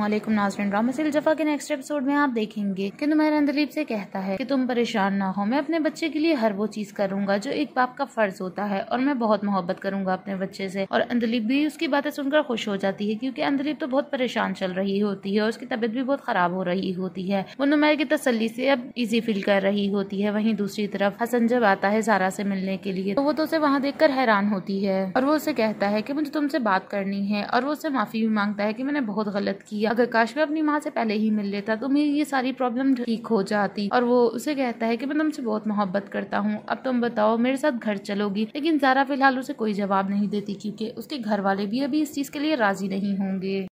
वालेकुम नाजरन रामसिल जफा के next episode में आप देखेंगे कि नुमहरन अंदलीप से कहता है कि तुम परेशान ना हो मैं अपने बच्चे के लिए हर वो चीज करूंगा जो एक बाप का फर्ज होता है और मैं बहुत मोहब्बत करूंगा अपने बच्चे से और अंदलीप भी उसकी बातें सुनकर खुश हो जाती है क्योंकि अंदलीप तो बहुत परेशान चल रही होती है और उसकी तबीयत भी बहुत खराब हो रही होती है वो नुमैर की तसली से अब इजी फील कर रही होती है वही दूसरी तरफ हसन जब आता है सारा से मिलने के लिए तो वो तो उसे वहाँ देख हैरान होती है और वो उसे कहता है की मुझे तुमसे बात करनी है और वो उसे माफी भी मांगता है की मैंने बहुत गलत की दिया अगर काश मैं अपनी माँ से पहले ही मिल लेता तो मेरी ये सारी प्रॉब्लम ठीक हो जाती और वो उसे कहता है कि मैं तुमसे बहुत मोहब्बत करता हूँ अब तुम बताओ मेरे साथ घर चलोगी लेकिन जारा फिलहाल उसे कोई जवाब नहीं देती क्योंकि उसके घर वाले भी अभी इस चीज के लिए राजी नहीं होंगे